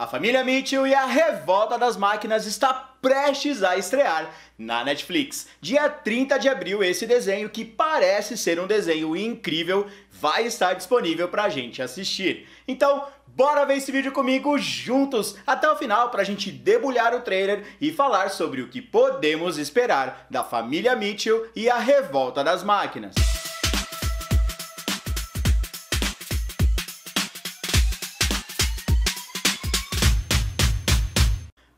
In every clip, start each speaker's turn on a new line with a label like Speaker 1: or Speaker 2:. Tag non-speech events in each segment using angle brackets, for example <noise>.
Speaker 1: A família Mitchell e a Revolta das Máquinas está prestes a estrear na Netflix. Dia 30 de abril, esse desenho, que parece ser um desenho incrível, vai estar disponível pra gente assistir. Então, bora ver esse vídeo comigo juntos até o final pra gente debulhar o trailer e falar sobre o que podemos esperar da família Mitchell e a Revolta das Máquinas.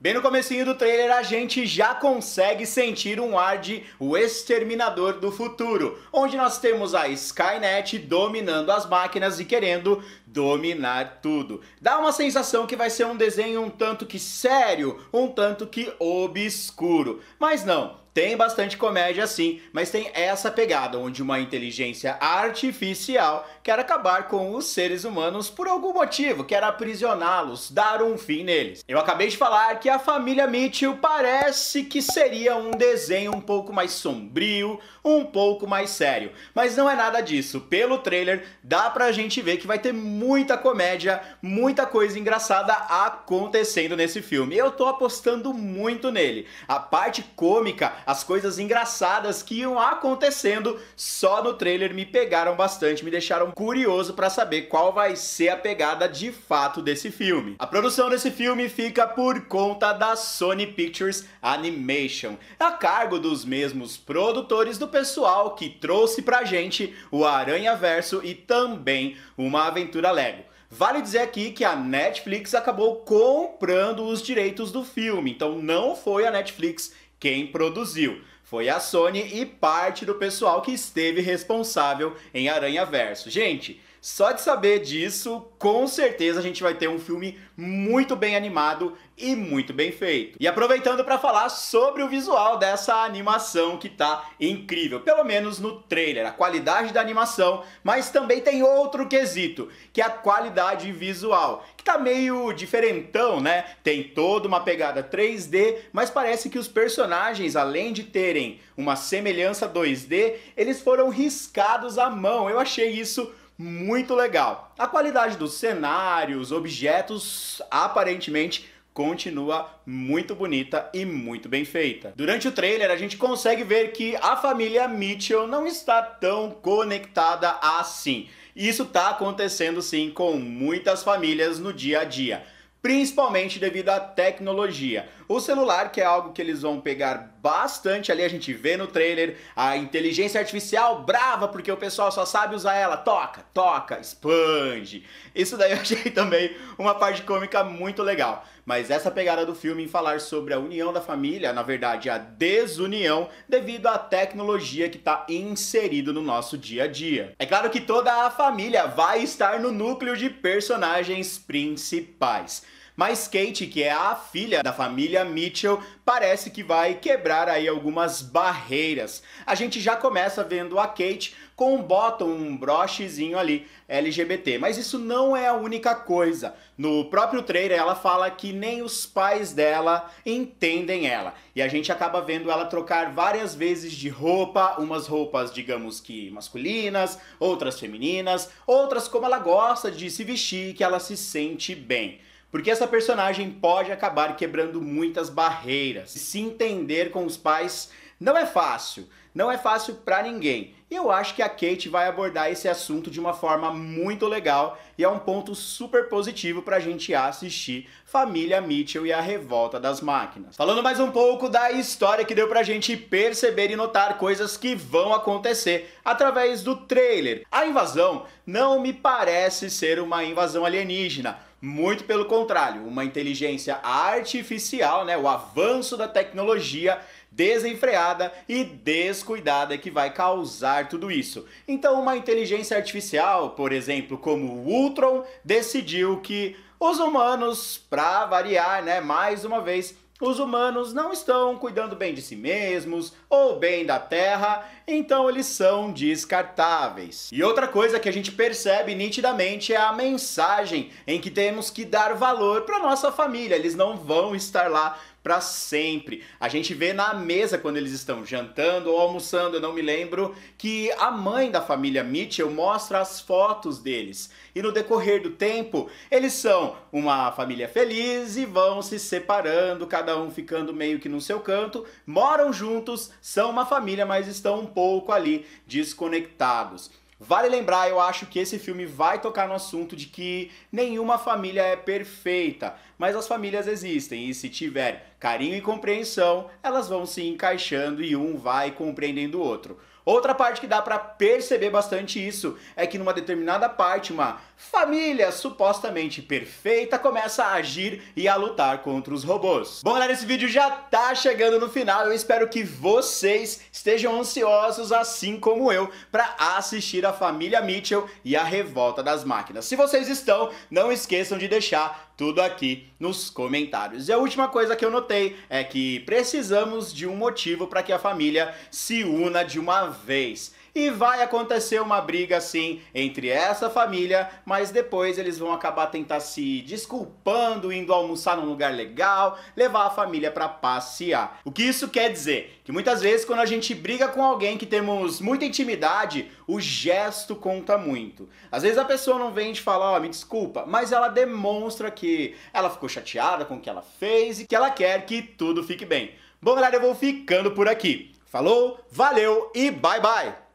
Speaker 1: Bem no comecinho do trailer a gente já consegue sentir um ar de O Exterminador do Futuro, onde nós temos a Skynet dominando as máquinas e querendo dominar tudo. Dá uma sensação que vai ser um desenho um tanto que sério, um tanto que obscuro. Mas não, tem bastante comédia sim, mas tem essa pegada onde uma inteligência artificial quer acabar com os seres humanos por algum motivo, quer aprisioná-los, dar um fim neles. Eu acabei de falar que a família Mitchell parece que seria um desenho um pouco mais sombrio, um pouco mais sério, mas não é nada disso. Pelo trailer dá pra gente ver que vai ter muita comédia, muita coisa engraçada acontecendo nesse filme. Eu tô apostando muito nele. A parte cômica, as coisas engraçadas que iam acontecendo só no trailer me pegaram bastante, me deixaram curioso para saber qual vai ser a pegada de fato desse filme. A produção desse filme fica por conta da Sony Pictures Animation, a cargo dos mesmos produtores do pessoal que trouxe pra gente o Aranha Verso e também uma aventura Lego. Vale dizer aqui que a Netflix acabou comprando os direitos do filme, então não foi a Netflix quem produziu. Foi a Sony e parte do pessoal que esteve responsável em Aranha Verso. Gente, só de saber disso, com certeza a gente vai ter um filme muito bem animado e muito bem feito. E aproveitando para falar sobre o visual dessa animação que tá incrível, pelo menos no trailer, a qualidade da animação, mas também tem outro quesito, que é a qualidade visual, que tá meio diferentão, né? Tem toda uma pegada 3D, mas parece que os personagens, além de terem uma semelhança 2D, eles foram riscados à mão. Eu achei isso muito legal. A qualidade dos cenários, objetos, aparentemente continua muito bonita e muito bem feita. Durante o trailer, a gente consegue ver que a família Mitchell não está tão conectada assim. Isso está acontecendo sim com muitas famílias no dia a dia, principalmente devido à tecnologia. O celular, que é algo que eles vão pegar bastante ali, a gente vê no trailer, a inteligência artificial brava, porque o pessoal só sabe usar ela, toca, toca, expande. Isso daí <laughs> eu achei também uma parte cômica muito legal. Mas essa pegada do filme em falar sobre a união da família, na verdade a desunião, devido à tecnologia que está inserida no nosso dia a dia. É claro que toda a família vai estar no núcleo de personagens principais. Mas Kate, que é a filha da família Mitchell, parece que vai quebrar aí algumas barreiras. A gente já começa vendo a Kate com um bottom, um brochezinho ali LGBT. Mas isso não é a única coisa. No próprio trailer ela fala que nem os pais dela entendem ela. E a gente acaba vendo ela trocar várias vezes de roupa, umas roupas, digamos que masculinas, outras femininas, outras como ela gosta de se vestir, que ela se sente bem porque essa personagem pode acabar quebrando muitas barreiras. Se entender com os pais não é fácil, não é fácil para ninguém. E eu acho que a Kate vai abordar esse assunto de uma forma muito legal e é um ponto super positivo para a gente assistir Família Mitchell e a Revolta das Máquinas. Falando mais um pouco da história que deu para a gente perceber e notar coisas que vão acontecer através do trailer. A invasão não me parece ser uma invasão alienígena muito pelo contrário, uma inteligência artificial, né, o avanço da tecnologia desenfreada e descuidada que vai causar tudo isso. Então, uma inteligência artificial, por exemplo, como o Ultron, decidiu que os humanos, para variar, né, mais uma vez, os humanos não estão cuidando bem de si mesmos ou bem da terra, então eles são descartáveis. E outra coisa que a gente percebe nitidamente é a mensagem em que temos que dar valor para nossa família. Eles não vão estar lá para sempre. A gente vê na mesa quando eles estão jantando ou almoçando, eu não me lembro, que a mãe da família Mitchell mostra as fotos deles. E no decorrer do tempo, eles são uma família feliz e vão se separando, cada um ficando meio que no seu canto, moram juntos, são uma família, mas estão um pouco ali desconectados. Vale lembrar, eu acho que esse filme vai tocar no assunto de que nenhuma família é perfeita, mas as famílias existem e se tiver carinho e compreensão, elas vão se encaixando e um vai compreendendo o outro. Outra parte que dá para perceber bastante isso é que numa determinada parte uma família supostamente perfeita começa a agir e a lutar contra os robôs. Bom, galera, esse vídeo já tá chegando no final. Eu espero que vocês estejam ansiosos assim como eu para assistir a família Mitchell e a revolta das máquinas. Se vocês estão, não esqueçam de deixar tudo aqui nos comentários. E a última coisa que eu notei é que precisamos de um motivo para que a família se una de uma vez. E vai acontecer uma briga assim entre essa família, mas depois eles vão acabar tentar se desculpando, indo almoçar num lugar legal, levar a família para passear. O que isso quer dizer? Que muitas vezes quando a gente briga com alguém que temos muita intimidade, o gesto conta muito. Às vezes a pessoa não vem te falar, ó, oh, me desculpa, mas ela demonstra que ela ficou chateada com o que ela fez e que ela quer que tudo fique bem. Bom, galera, eu vou ficando por aqui. Falou, valeu e bye bye!